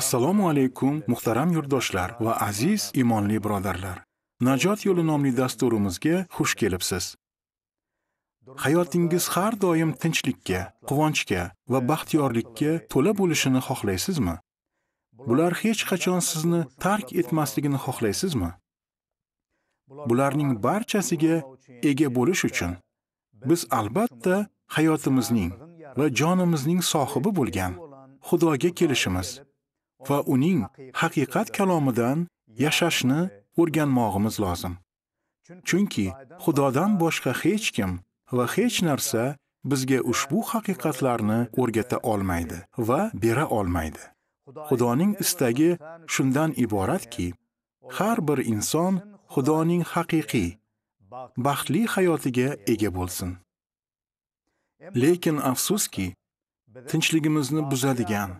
assalomu alaykum muhtaram yurtdoshlar va aziz imonli birodarlar najot yo'li nomli dasturimizga xush kelibsiz hayotingiz har doim tinchlikka quvonchga va baxtiyorlikka to'la bo'lishini xohlaysizmi bular hech qachon sizni tark etmasligini xohlaysizmi bularning barchasiga ega bo'lish uchun biz albatta hayotimizning va jonimizning sohibi bo'lgan xudoga kelishimiz va uning haqiqat kalomidan yashashni o'rganmog'imiz lozim. Chunki Xudodan boshqa hech kim va hech narsa bizga ushbu haqiqatlarni o'rgata olmaydi va bera olmaydi. Xudoning istagi shundan iboratki, har bir inson Xudoning haqiqiy, baxtli hayotiga ega bo'lsin. Lekin afsuski, tinchligimizni buzadigan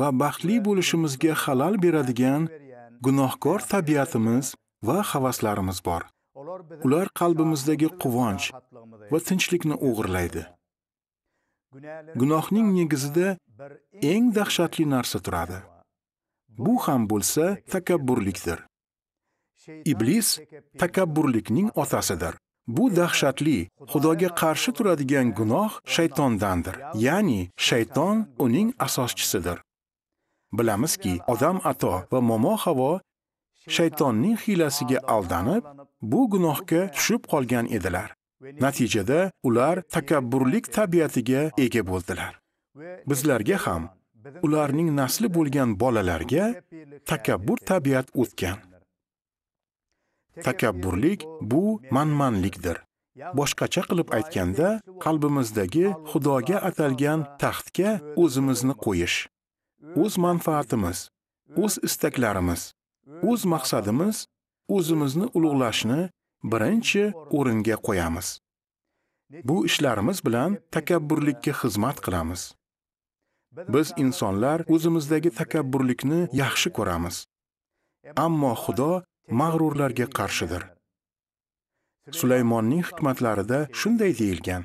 va baxtli bo'lishimizga xalal beradigan gunohkor tabiatimiz va havaslarimiz bor. Ular qalbimizdagi quvonch va tinchlikni o'g'irlaydi. Gunohning negizida eng dahshatli narsa turadi. Bu ham bo'lsa takabburlikdir. Iblis takabburlikning otasidir. Bu dahshatli, Xudoga qarshi turadigan gunoh shaytondandir. Ya'ni shayton uning asoschisidir. Bilamizki, odam ato va momo havo shaytonning hiylasiga aldanib, bu gunohga tushib qolgan edilar. Natijada ular takabburlik tabiatiga ega bo'ldilar. Bizlarga ham ularning nasli bo'lgan bolalarga takabbur tabiat o'tgan. Takabburlik bu manmanlikdir. Boshqacha qilib aytganda, qalbimizdagi Xudoga atalgan taxtga o'zimizni qo'yish. o'z manfaatimiz, o'z istaklarimiz, o'z maqsadimiz o'zimizni ulug'lashni birinchi o'ringa qo'yamiz. Bu ishlarimiz bilan takabburlikka xizmat qilamiz. Biz insonlar o'zimizdagi takabburlikni yaxshi ko'ramiz. Ammo Xudo mag'rurlarga qarshidir. Sulaymonning hikmatlarida shunday deyilgan: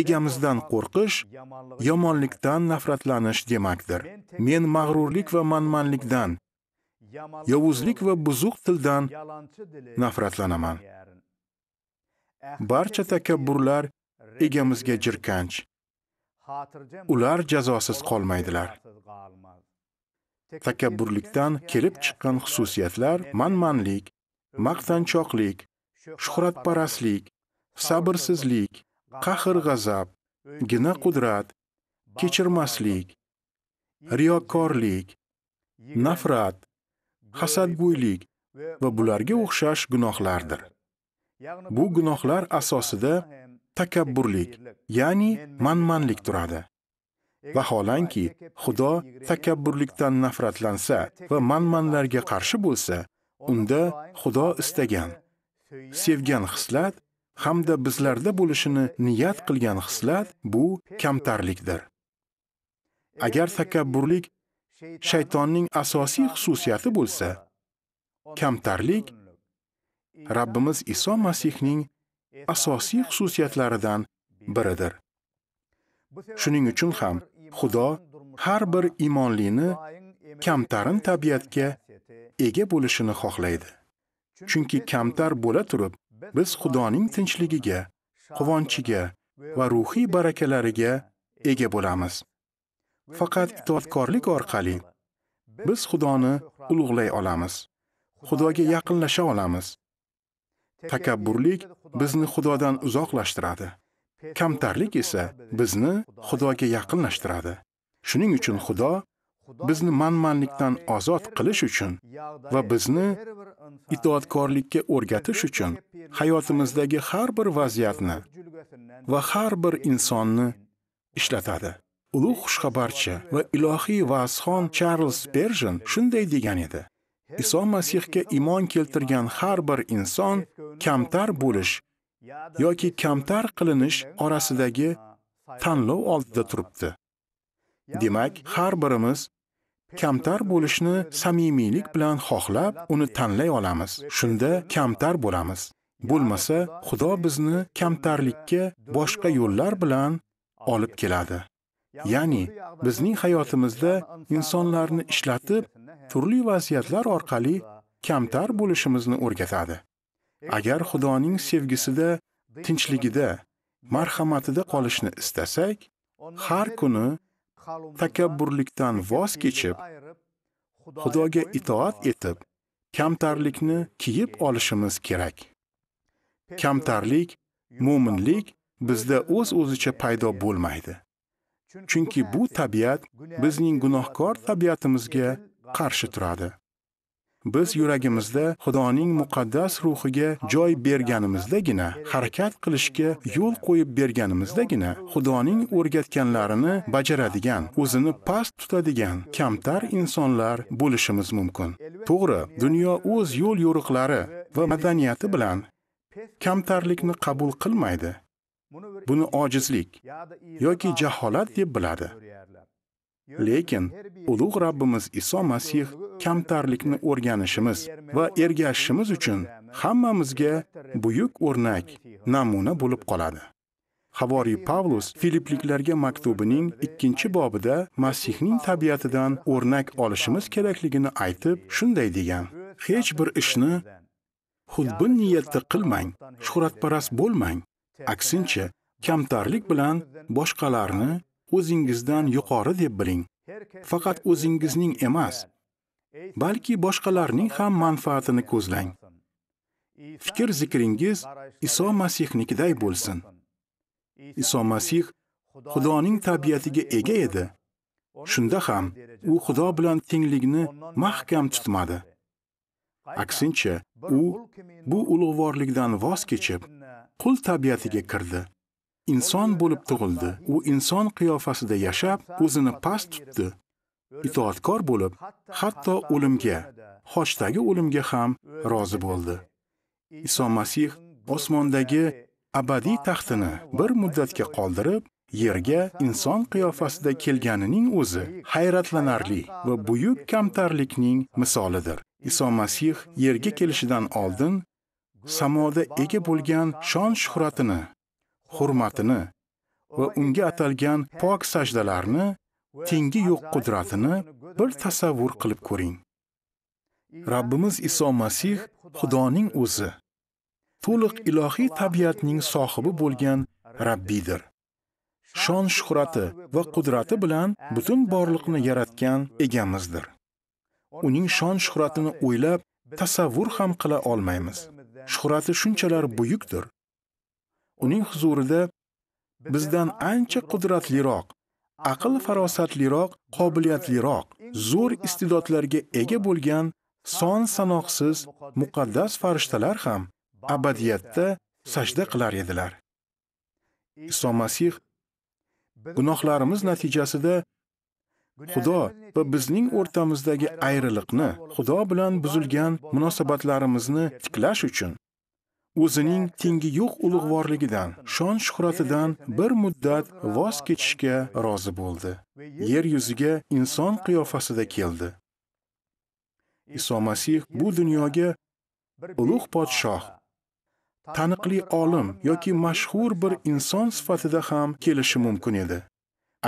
egamizdan qo'rqish yomonlikdan nafratlanish demakdir men mag'rurlik va manmanlikdan yovuzlik va buzuq tildan nafratlanaman barcha takabburlar egamizga jirkanch ular jazosiz qolmaydilar takabburlikdan kelib chiqqan xususiyatlar manmanlik maqtanchoqlik shuhratparastlik sabrsizlik qahr g'azab gina qudrat kechirmaslik riyokorlik nafrat hasadgo'ylik va bularga o'xshash gunohlardir bu gunohlar asosida takabburlik ya'ni manmanlik turadi vaholanki xudo takabburlikdan nafratlansa va manmanlarga qarshi bo'lsa unda xudo istagan sevgan hislat hamda bizlarda bo'lishini niyat qilgan hislat bu kamtarlikdir. Agar takabburlik shaytonning asosiy xususiyati bo'lsa, kamtarlik Rabbimiz Iso Masihning asosiy xususiyatlaridan biridir. Shuning uchun ham Xudo har bir iymonlini kamtarin tabiatga ega bo'lishini xohlaydi. Chunki kamtar bo'la turib, biz Xudoning tinchligiga, quvonchiga va ruhiy barakalariga ega bo'lamiz. Faqat itoatkorlik orqali biz Xudoni ulug'lay olamiz. Xudoga yaqinlasha olamiz. Takabburlik bizni Xudodan uzoqlashtiradi. Kamtarlik esa bizni Xudoga yaqinlashtiradi. Shuning uchun Xudo bizni manmanlikdan ozod qilish uchun va bizni itoatkorlikka o'rgatish uchun hayotimizdagi har bir vaziyatni va har bir insonni ishlatadi. Ulug' xushxabarchi va ilohiy vazxon Charles berjin shunday degan edi. Iso Masihga iymon keltirgan har bir inson kamtar bo'lish yoki kamtar qilinish orasidagi tanlov oldida turibdi. Demak, har birimiz kamtar bo'lishni samimiylik bilan xohlab, uni tanlay olamiz. Shunda kamtar bo'lamiz. Bo'lmasa, Xudo bizni kamtarlikka boshqa yo'llar bilan olib keladi. Ya'ni bizning hayotimizda insonlarni ishlatib, turli vaziyatlar orqali kamtar bo'lishimizni o'rgatadi. Agar Xudoning sevgisida, tinchligida, marhamatida qolishni istasak, har kuni takabburlikdan voz kechib, Xudoga itoat etib, kamtarlikni kiyib olishimiz kerak. Kamtarlik, mu'minlik bizda o'z o'zicha paydo bo'lmaydi. Chunki bu tabiat bizning gunohkor tabiatimizga qarshi turadi. biz yuragimizda Xudoning muqaddas ruhiga joy berganimizdagina, harakat qilishga yo'l qo'yib berganimizdagina, Xudoning o'rgatganlarini bajaradigan, o'zini past tutadigan kamtar insonlar bo'lishimiz mumkin. To'g'ri, dunyo o'z yo'l yo'riqlari va madaniyati bilan kamtarlikni qabul qilmaydi. Buni ojizlik yoki jaholat deb biladi. Lekin ulug' Rabbimiz Iso Masih kamtarlikni o'rganishimiz va ergashishimiz uchun hammamizga buyuk o'rnak, namuna bo'lib qoladi. Havoriy Pavlus Filipliklarga maktubining 2-bobida Masihning tabiatidan o'rnak olishimiz kerakligini aytib, shunday degan: Hech bir ishni xudbin niyatda qilmang, shuhratparast bo'lmang. Aksincha, kamtarlik bilan boshqalarni o'zingizdan yuqori deb biling. Faqat o'zingizning emas, balki boshqalarning ham manfaatini ko'zlang. Fikr zikringiz Iso Masihnikiday bo'lsin. Iso Masih Xudoning tabiatiga ega edi. Shunda ham u Xudo bilan tenglikni mahkam tutmadi. Aksincha, u bu ulug'vorlikdan voz kechib, qul tabiatiga kirdi. Inson bo'lib tug'ildi. U inson qiyofasida yashab, o'zini past tutdi. itoatkor bo'lib, hatto o'limga, xoshdagi o'limga ham rozi bo'ldi. Iso Masih osmondagi abadiy taxtini bir muddatga qoldirib, yerga inson qiyofasida kelganining o'zi hayratlanarli va buyuk kamtarlikning misolidir. Iso Masih yerga kelishidan oldin samoda ega bo'lgan shon shuhratini, hurmatini va unga atalgan pok sajdalarni tengi yo'q qudratini bir tasavvur qilib ko'ring. Rabbimiz Iso Masih Xudoning o'zi, to'liq ilohiy tabiatning sohibi bo'lgan Rabbiydir. Shon shuhrati va qudrati bilan butun borliqni yaratgan egamizdir. Uning shon shuhratini o'ylab, tasavvur ham qila olmaymiz. Shuhrati shunchalar buyukdir. Uning huzurida bizdan ancha qudratliroq aql farosatliroq, qobiliyatliroq, zo'r iste'dodlarga ega bo'lgan son sanoqsiz muqaddas farishtalar ham abadiyatda sajda qilar edilar. Iso Masih gunohlarimiz natijasida Xudo va bizning o'rtamizdagi ayriliqni, Xudo bilan buzilgan munosabatlarimizni tiklash uchun o'zining tengi yo'q ulug'vorligidan, shon shuhratidan bir muddat voz kechishga rozi bo'ldi. Yer yuziga inson qiyofasida keldi. Iso Masih bu dunyoga ulug' podshoh, taniqli olim yoki mashhur bir inson sifatida ham kelishi mumkin edi.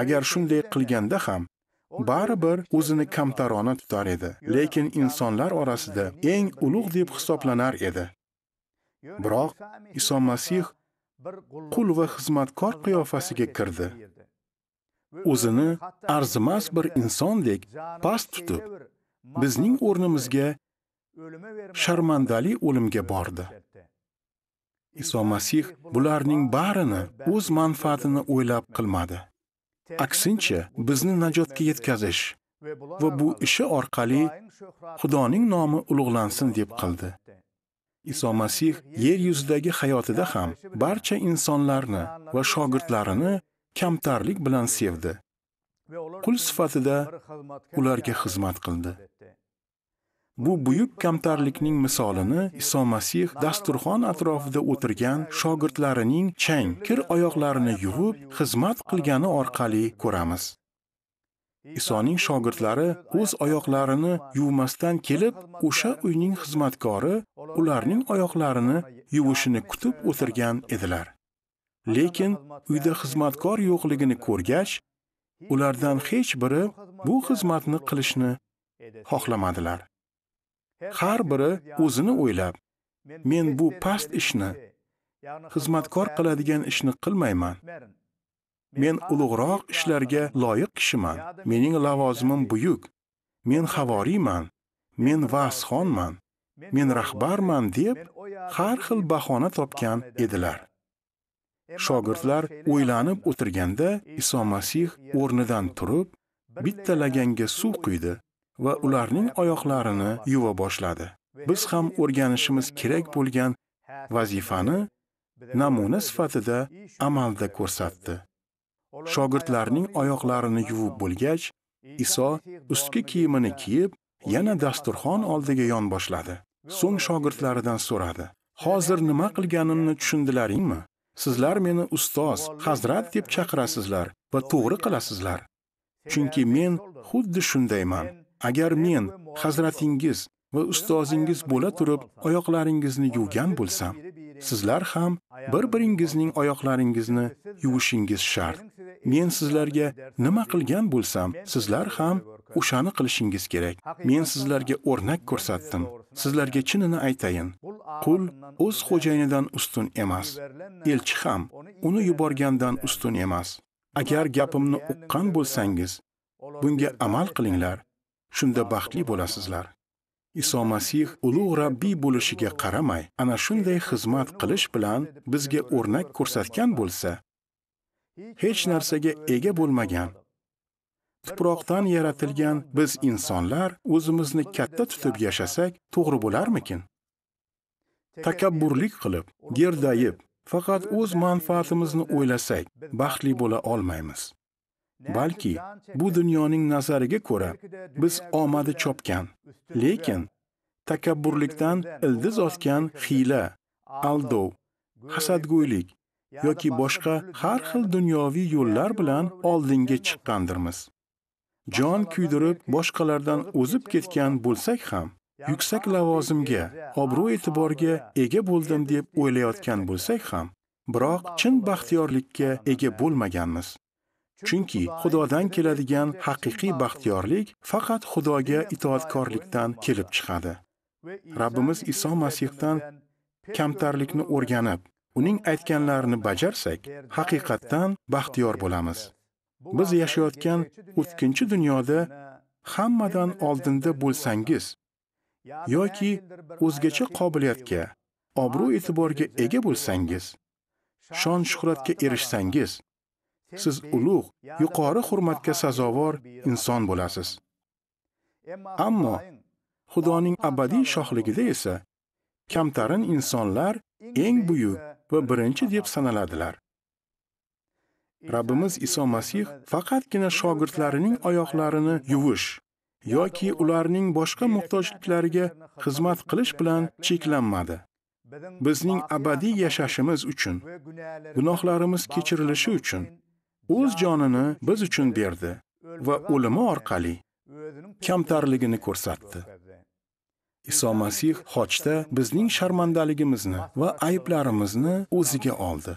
Agar shunday qilganda ham baribir o'zini kamtarona tutar edi, lekin insonlar orasida eng ulug' deb hisoblanar edi. Biroq Iso Masih qul va xizmatkor qiyofasiga kirdi. O'zini arzimas bir insondek past tutib, bizning o'rnimizga sharmandali o'limga bordi. Iso Masih bularning barini o'z manfaatini o'ylab qilmadi. Aksincha, bizni najotga yetkazish va bu ishi orqali Xudoning nomi ulug'lansin deb qildi. Iso Masih yer yuzidagi hayotida ham barcha insonlarni va shogirdlarini kamtarlik bilan sevdi. Qul sifatida ularga xizmat qildi. Bu buyuk kamtarlikning misolini Iso Masih dasturxon atrofida o'tirgan shogirdlarining chang kir oyoqlarini yuvib, xizmat qilgani orqali ko'ramiz. Isoning shogirdlari o'z oyoqlarini yuvmasdan kelib, o'sha uyning xizmatkori ularning oyoqlarini yuvishini kutib o'tirgan edilar. Lekin uyda xizmatkor yo'qligini ko'rgach, ulardan hech biri bu xizmatni qilishni xohlamadilar. Har biri o'zini o'ylab, men bu past ishni, xizmatkor qiladigan ishni qilmayman. Men ulug'roq ishlarga loyiq kishiman. Mening lavozimim buyuk. Men havoriyman. Men vasxonman. Men rahbarman deb har xil bahona topgan edilar. Shogirdlar o'ylanib o'tirganda Iso Masih o'rnidan turib, bitta laganga suv quydi va ularning oyoqlarini yuva boshladi. Biz ham o'rganishimiz kerak bo'lgan vazifani namuna sifatida amalda ko'rsatdi. shogirdlarning oyoqlarini yuvib bo'lgach, Iso ustki kiyimini kiyib, yana dasturxon oldiga yon boshladi So'ng shogirdlaridan so'radi: "Hozir nima qilganimni tushundilaringmi? Sizlar meni ustoz, hazrat deb chaqirasizlar va to'g'ri qilasizlar. Chunki men xuddi shundayman. Agar men hazratingiz va ustozingiz bo'la turib, oyoqlaringizni yuvgan bo'lsam, sizlar ham bir-biringizning oyoqlaringizni yuvishingiz shart. Men sizlarga nima qilgan bo'lsam, sizlar ham o'shani qilishingiz kerak. Men sizlarga o'rnak ko'rsatdim. Sizlarga chinini aytayin. Qul o'z xo'jayinidan ustun emas. Elchi ham uni yuborgandan ustun emas. Agar gapimni uqqan bo'lsangiz, bunga amal qilinglar. Shunda baxtli bo'lasizlar. Iso Masih ulug' Rabbiy bo'lishiga qaramay, ana shunday xizmat qilish bilan bizga o'rnak ko'rsatgan bo'lsa, hech narsaga ega bo'lmagan tuproqdan yaratilgan biz insonlar o'zimizni katta tutib yashasak, to'g'ri bo'larmikin? Takabburlik qilib, gerdayib, faqat o'z manfaatimizni o'ylasak, baxtli bo'la olmaymiz. balki bu dunyoning nazariga ko'ra biz omadi chopgan lekin takabburlikdan ildiz otgan hiyla aldov hasadgo'ylik yoki boshqa har xil dunyoviy yo'llar bilan oldinga chiqqandirmiz jon kuydirib boshqalardan o'zib ketgan bo'lsak ham yuksak lavozimga obro' e'tiborga ega bo'ldim deb o'ylayotgan bo'lsak ham biroq chin baxtiyorlikka ega bo'lmaganmiz Chunki Xudodan keladigan haqiqiy baxtiyorlik faqat Xudoga itoatkorlikdan kelib chiqadi. Rabbimiz Iso Masihdan kamtarlikni o'rganib, uning aytganlarini bajarsak, haqiqatdan baxtiyor bo'lamiz. Biz yashayotgan o'tkinchi dunyoda hammadan oldinda bo'lsangiz yoki o'zgacha qobiliyatga, obro' e'tiborga ega bo'lsangiz, shon-shuhratga erishsangiz, siz ulug' yuqori hurmatga sazovor inson bo'lasiz ammo xudoning abadiy shohligida esa kamtarin insonlar eng buyuk va birinchi deb sanaladilar Rabbimiz Iso Masih faqatgina shogirdlarining oyoqlarini yuvish yoki ularning boshqa muhtojliklariga xizmat qilish bilan cheklanmadi. Bizning abadiy yashashimiz uchun, gunohlarimiz kechirilishi uchun o'z jonini biz uchun berdi va o'limi orqali kamtarligini ko'rsatdi. Iso Masih xochda bizning sharmandaligimizni va ayblarimizni o'ziga oldi.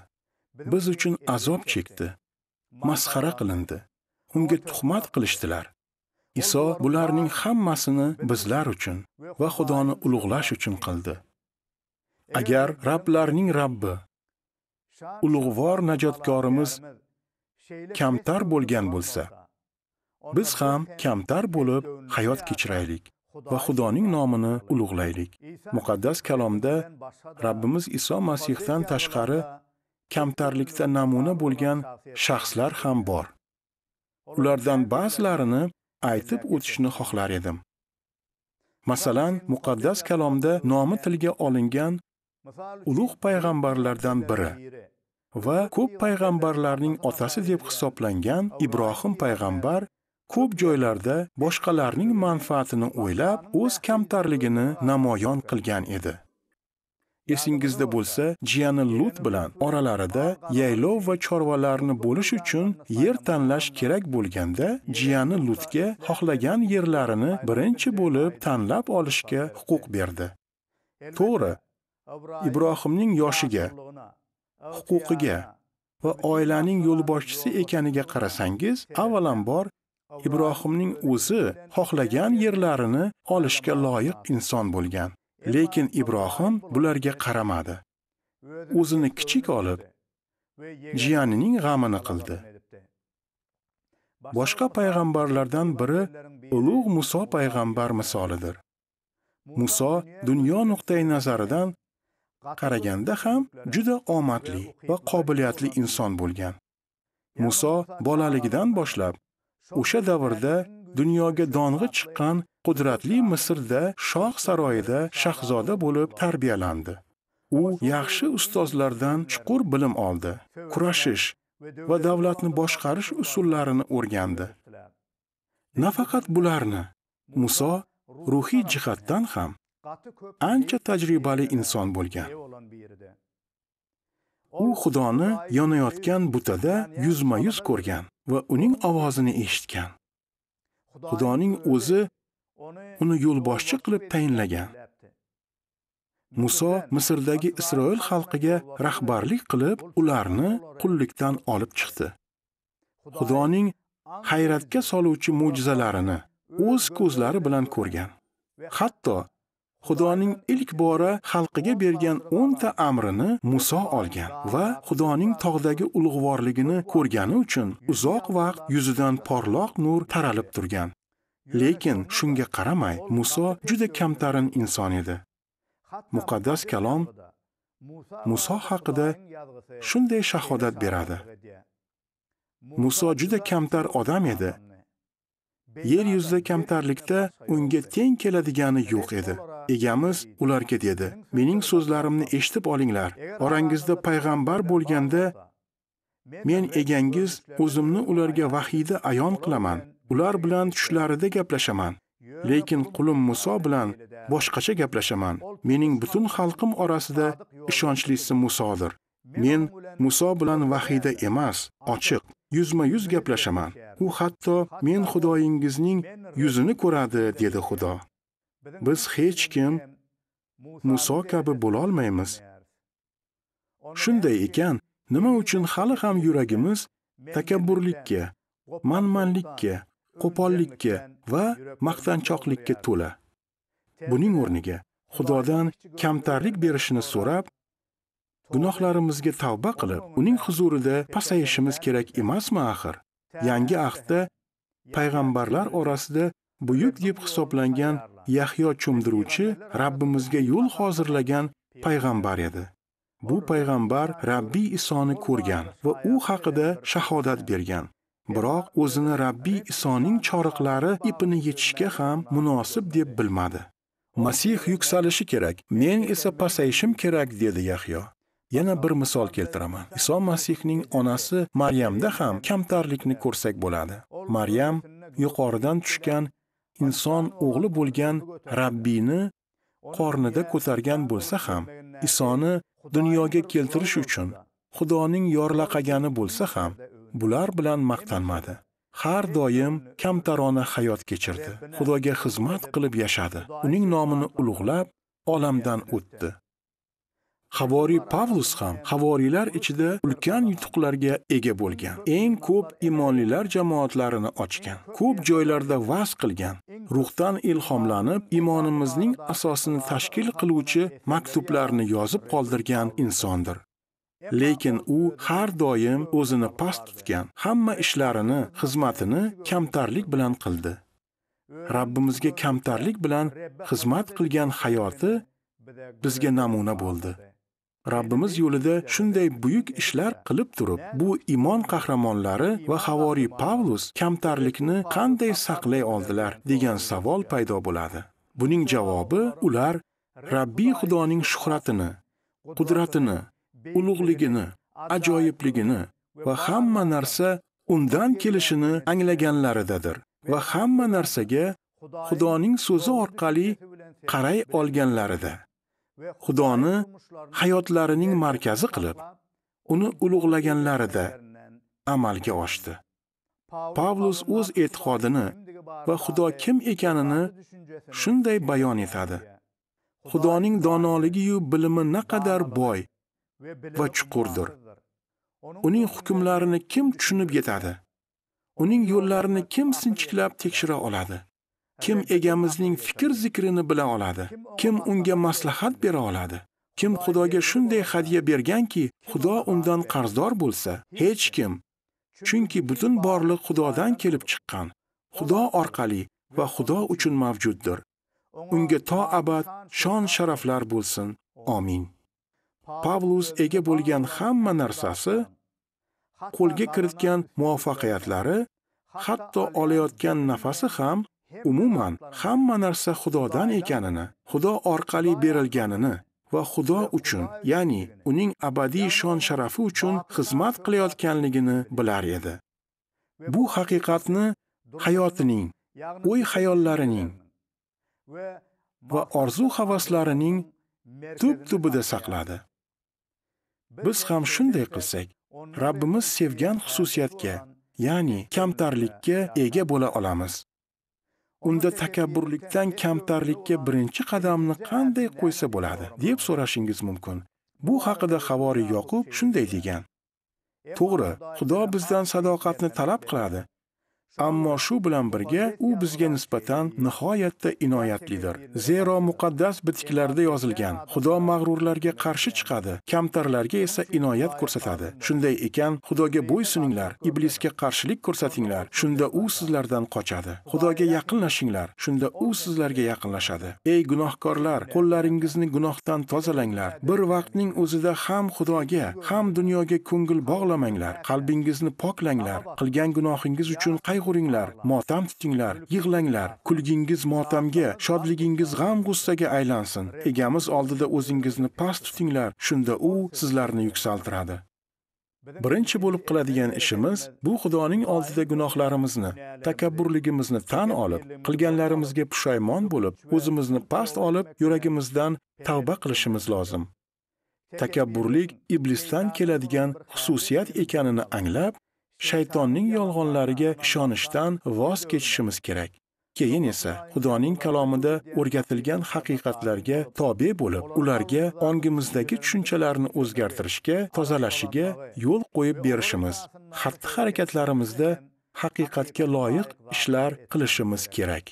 Biz uchun azob chekdi, masxara qilindi, unga tuhmat qilishdilar. Iso bularning hammasini bizlar uchun va Xudoni ulug'lash uchun qildi. Agar Rabblarning Rabbi, ulug'vor najotkorimiz kamtar bo'lgan bo'lsa, biz ham kamtar bo'lib hayot kechiraylik va Xudoning nomini ulug'laylik. Muqaddas kalomda Rabbimiz Iso Masihdan tashqari kamtarlikda namuna bo'lgan shaxslar ham bor. Ulardan ba'zilarini aytib o'tishni xohlar edim. Masalan, muqaddas kalomda nomi tilga olingan ulug' payg'ambarlardan biri va ko'p payg'ambarlarning otasi deb hisoblangan Ibrohim payg'ambar ko'p joylarda boshqalarning manfaatini o'ylab, o'z kamtarligini namoyon qilgan edi. Esingizda bo'lsa, jiyani Lut bilan oralarida yaylov va chorvalarni bo'lish uchun yer tanlash kerak bo'lganda, jiyani Lutga xohlagan yerlarini birinchi bo'lib tanlab olishga huquq berdi. To'g'ri, Ibrohimning yoshiga huquqiga va oilaning yo'lboshchisi ekaniga qarasangiz, avvalambor Ibrohimning o'zi xohlagan yerlarini olishga loyiq inson bo'lgan. Lekin Ibrohim bularga qaramadi. O'zini kichik olib, jiyanining g'amini qildi. Boshqa payg'ambarlardan biri ulug' Muso payg'ambar misolidir. Muso dunyo nuqtai nazaridan qaraganda ham juda omadli va qobiliyatli inson bo'lgan. Muso bolaligidan boshlab o'sha davrda dunyoga dong'i chiqqan qudratli Misrda shoh saroyida shahzoda bo'lib tarbiyalandi. U yaxshi ustozlardan chuqur bilim oldi, kurashish va davlatni boshqarish usullarini o'rgandi. Nafaqat bularni, Muso ruhiy jihatdan ham ancha tajribali inson bo'lgan. U Xudoni yonayotgan butada yuzma-yuz ko'rgan va uning ovozini eshitgan. Xudoning o'zi uni yo'lboshchi qilib tayinlagan. Muso Misrdagi Isroil xalqiga rahbarlik qilib, ularni qullikdan olib chiqdi. Xudoning hayratga soluvchi mo'jizalarini o'z ko'zlari bilan ko'rgan. Hatto Xudoning ilk bora xalqiga bergan 10 ta amrini Muso olgan va Xudoning tog'dagi ulug'vorligini ko'rgani uchun uzoq vaqt yuzidan porloq nur taralib turgan. Lekin shunga qaramay, Muso juda kamtarin inson edi. Muqaddas kalom Muso haqida shunday shahodat beradi. Muso juda kamtar odam edi. Yer yuzida kamtarlikda unga teng keladigani yo'q edi. egamiz ularga dedi: "Mening so'zlarimni eshitib olinglar. Orangizda payg'ambar bo'lganda men egangiz o'zimni ularga vahiyda ayon qilaman. Ular bilan tushlarida gaplashaman. Lekin qulim Muso bilan boshqacha gaplashaman. Mening butun xalqim orasida ishonchlisi Musodir. Men Muso bilan vahiyda emas, ochiq, yuzma-yuz gaplashaman. U hatto men xudoyingizning yuzini ko'radi, dedi Xudo. biz hech kim Muso kabi bo'lolmaymiz. Shunday ekan, nima uchun hali ham yuragimiz takabburlikka, manmanlikka, qo'pollikka va maqtanchoqlikka to'la? Buning o'rniga Xudodan kamtarlik berishini so'rab, gunohlarimizga tavba qilib, uning huzurida pasayishimiz kerak emasmi axir? Yangi ahdda payg'ambarlar orasida buyuk deb hisoblangan Yahyo cho'mdiruvchi Rabbimizga yo'l hozirlagan payg'ambar edi. Bu payg'ambar Rabbiy Isoni ko'rgan va u haqida shahodat bergan. Biroq o'zini Rabbiy Isoning choriqlari ipini yetishga ham munosib deb bilmadi. Masih yuksalishi kerak, men esa pasayishim kerak dedi Yahyo. Yana bir misol keltiraman. Iso Masihning onasi Maryamda ham kamtarlikni ko'rsak bo'ladi. Maryam yuqoridan tushgan inson o'g'li bo'lgan Rabbini qornida ko'targan bo'lsa ham, Isoni dunyoga keltirish uchun Xudoning yorlaqagani bo'lsa ham, bular bilan maqtanmadi. Har doim kamtarona hayot kechirdi. Xudoga xizmat qilib yashadi. Uning nomini ulug'lab, olamdan o'tdi. Havoriy Pavlus ham havoriylar ichida ulkan yutuqlarga ega bo'lgan. Eng ko'p imonlilar jamoatlarini ochgan. Ko'p joylarda va'z qilgan. Ruhdan ilhomlanib, imonimizning asosini tashkil qiluvchi maktublarni yozib qoldirgan insondir. Lekin u har doim o'zini past tutgan, hamma ishlarini, xizmatini kamtarlik bilan qildi. Rabbimizga kamtarlik bilan xizmat qilgan hayoti bizga namuna bo'ldi. Rabbimiz yo'lida shunday buyuk ishlar qilib turib, bu iymon qahramonlari va havori Pavlus kamtarlikni qanday saqlay oldilar degan savol paydo bo'ladi. Buning javobi ular Rabbiy Xudoning shuhratini, qudratini, ulug'ligini, ajoyibligini va hamma narsa undan kelishini anglaganlaridadir va hamma narsaga Xudoning so'zi orqali qaray olganlarida. Xudoni hayotlarining markazi qilib, uni ulug'laganlarida amalga oshdi. Pavlus o'z e'tiqodini va Xudo kim ekanini shunday bayon etadi. Xudoning donoligi yu bilimi naqadar boy va chuqurdir. Uning hukmlarini kim tushunib yetadi? Uning yo'llarini kim sinchiklab tekshira oladi? Kim egamizning fikr zikrini bila oladi? Kim unga maslahat bera oladi? Kim Xudoga shunday hadiya berganki, Xudo undan qarzdor bo'lsa, hech kim. Chunki butun borliq Xudodan kelib chiqqan. Xudo orqali va Xudo uchun mavjuddir. Unga to abad shon sharaflar bo'lsin. Amin. Pavlus ega bo'lgan hamma narsasi qo'lga kiritgan muvaffaqiyatlari, hatto olayotgan nafasi ham umuman hamma narsa Xudodan ekanini, Xudo orqali berilganini va Xudo uchun, ya'ni uning abadiy shon sharafi uchun xizmat qilayotganligini bilar edi. Bu haqiqatni hayotining, o'y-xayollarining va orzu havaslarining tub-tubida saqladi. Biz ham shunday qilsak, Rabbimiz sevgan xususiyatga, ya'ni kamtarlikka ega bo'la olamiz. unda takabburlikdan kamtarlikka birinchi qadamni qanday qo'ysa bo'ladi deb so'rashingiz mumkin. Bu haqida Havori Yoqub shunday degan. To'g'ri, Xudo bizdan sadoqatni talab qiladi, Ammo shu bilan birga u bizga nisbatan nihoyatda inoyatlidir. Zero muqaddas bitiklarda yozilgan: Xudo mag'rurlarga qarshi chiqadi, kamtarlarga esa inoyat ko'rsatadi. Shunday ekan, Xudoga bo'ysuninglar, iblisga qarshilik ko'rsatinglar, shunda u sizlardan qochadi. Xudoga yaqinlashinglar, shunda u sizlarga yaqinlashadi. Ey gunohkorlar, qo'llaringizni gunohdan tozalanglar. Bir vaqtning o'zida ham Xudoga, ham dunyoga ko'ngil bog'lamanglar. Qalbingizni poklanglar. Qilgan gunohingiz uchun qay qayg'uringlar, motam tutinglar, yig'langlar, kulgingiz motamga, shodligingiz g'am-g'ussaga aylansin. Egamiz oldida o'zingizni past tutinglar, shunda u sizlarni yuksaltiradi. Birinchi bo'lib qiladigan ishimiz bu Xudoning oldida gunohlarimizni, takabburligimizni tan olib, qilganlarimizga pushaymon bo'lib, o'zimizni past olib, yuragimizdan tavba qilishimiz lozim. Takabburlik iblisdan keladigan xususiyat ekanini anglab, shaytonning yolg'onlariga ishonishdan voz kechishimiz kerak. Keyin esa Xudoning kalomida o'rgatilgan haqiqatlarga tobe bo'lib, ularga ongimizdagi tushunchalarni o'zgartirishga, tozalashiga yo'l qo'yib berishimiz, xatti-harakatlarimizda haqiqatga loyiq ishlar qilishimiz kerak.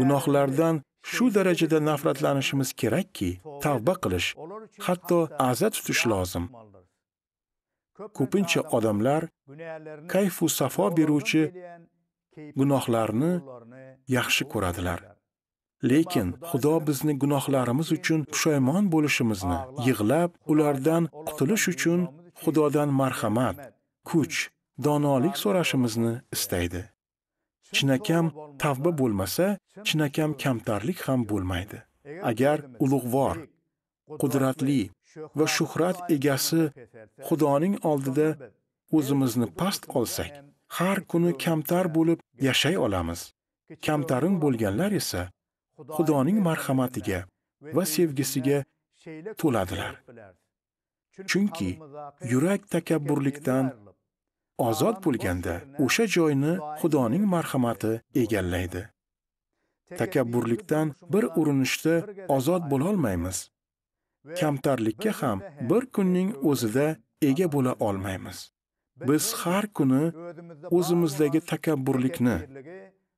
Gunohlardan shu darajada nafratlanishimiz kerakki, tavba qilish, hatto aza tutish lozim. ko'pincha odamlar kayfu safo beruvchi gunohlarni yaxshi ko'radilar. Lekin Xudo bizni gunohlarimiz uchun pushaymon bo'lishimizni yig'lab, ulardan qutulish uchun Xudodan marhamat, kuch, donolik so'rashimizni istaydi. Chinakam tavba bo'lmasa, chinakam kamtarlik ham bo'lmaydi. Agar ulug'vor, qudratli, va shuhrat egasi Xudoning oldida o'zimizni past olsak, har kuni kamtar bo'lib yashay olamiz. Kamtarin bo'lganlar esa Xudoning marhamatiga va sevgisiga to'ladilar. Chunki yurak takabburlikdan ozod bo'lganda o'sha joyni Xudoning marhamati egallaydi. Takabburlikdan bir urinishda ozod bo'la olmaymiz. kamtarlikka ham bir kunning o'zida ega bo'la olmaymiz. Biz har kuni o'zimizdagi takabburlikni,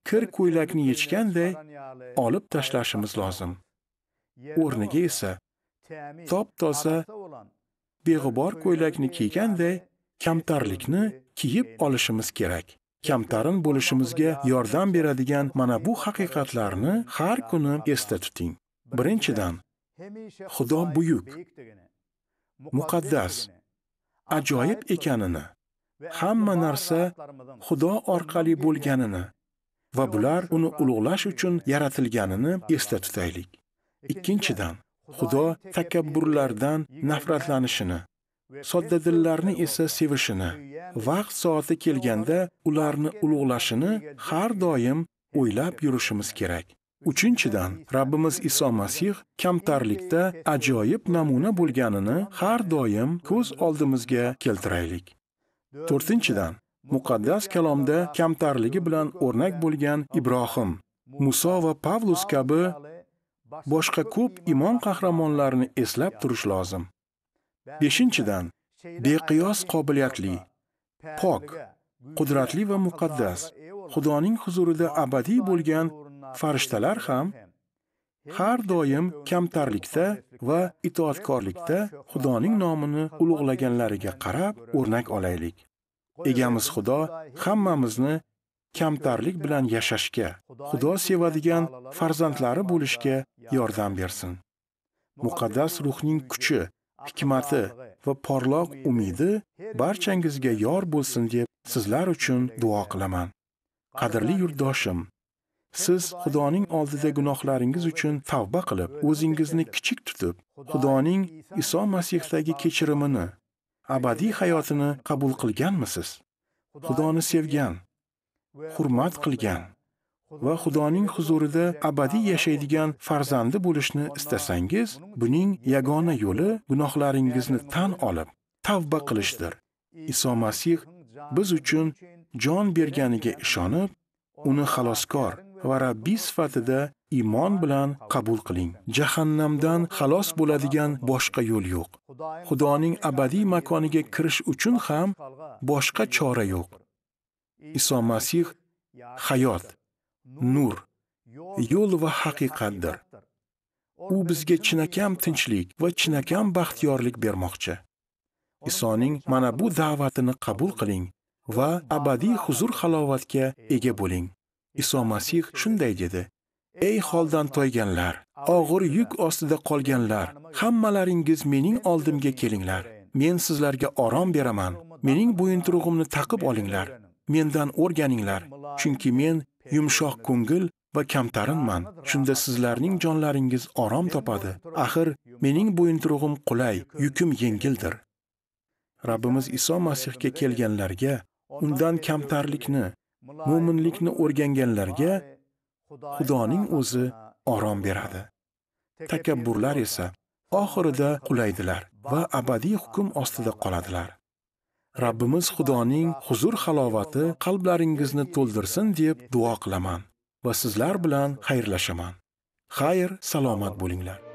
kir ko'ylakni yechganday olib tashlashimiz lozim. O'rniga esa top-toza beg'ubor ko'ylakni kiyganday kamtarlikni kiyib olishimiz kerak. Kamtarin bo'lishimizga yordam beradigan mana bu haqiqatlarni har kuni esda tuting. Birinchidan, xudo buyuk muqaddas ajoyib ekanini hamma narsa xudo orqali bo'lganini va bular uni ulug'lash uchun yaratilganini esda tutaylik ikkinchidan xudo takabburlardan nafratlanishini soddadillarni esa sevishini vaqt soati kelganda ularni ulug'lashini har doim o'ylab yurishimiz kerak Uchinchidan, Rabbimiz Iso Masih kamtarlikda ajoyib namuna bo'lganini har doim ko'z oldimizga keltiraylik. To'rtinchidan, muqaddas kalomda kamtarligi bilan o'rnak bo'lgan Ibrohim, Muso va Pavlus kabi boshqa ko'p imon qahramonlarini eslab turish lozim. Beshinchidan, beqiyos qobiliyatli, pok, qudratli va muqaddas, Xudoning huzurida abadiy bo'lgan farishtalar ham har doim kamtarlikda va itoatkorlikda Xudoning nomini ulug'laganlariga qarab o'rnak olaylik. Egamiz Xudo hammamizni kamtarlik bilan yashashga, Xudo sevadigan farzandlari bo'lishga yordam bersin. Muqaddas ruhning kuchi, hikmati va porloq umidi barchangizga yor bo'lsin deb sizlar uchun duo qilaman. Qadrli yurtdoshim, Siz Xudoning oldida gunohlaringiz uchun tavba qilib, o'zingizni kichik tutib, Xudoning Iso masihdagi kechirimini, abadiy hayotini qabul qilganmisiz? Xudoni sevgan, hurmat qilgan va Xudoning huzurida abadiy yashaydigan farzandi bo'lishni istasangiz, buning yagona yo'li gunohlaringizni tan olib, tavba qilishdir. Iso Masih biz uchun jon berganiga ishonib, uni xaloskor va Rabbiy sifatida iymon bilan qabul qiling. Jahannamdan xalos bo'ladigan boshqa yo'l yo'q. Xudoning abadiy makoniga kirish uchun ham boshqa chora yo'q. Iso Masih hayot, nur, yo'l va haqiqatdir. U bizga chinakam tinchlik va chinakam baxtiyorlik bermoqchi. Isoning mana bu da'vatini qabul qiling va abadiy huzur halovatga ega bo'ling. Iso Masih shunday dedi: Ey holdan toyganlar, og'ir yuk ostida qolganlar, hammalaringiz mening oldimga kelinglar. Men sizlarga orom beraman. Mening bo'yinturug'imni taqib olinglar. Mendan o'rganinglar, chunki men yumshoq ko'ngil va kamtarinman. Shunda sizlarning jonlaringiz orom topadi. Axir mening bo'yinturug'im qulay, yukim yengildir. Rabbimiz Iso Masihga kelganlarga undan kamtarlikni, mo'minlikni o'rganganlarga Xudoning o'zi orom beradi. Takabburlar esa oxirida qulaydilar va abadiy hukm ostida qoladilar. Rabbimiz Xudoning huzur halovati qalblaringizni to'ldirsin deb duo qilaman va sizlar bilan xayrlashaman. Xayr, salomat bo'linglar.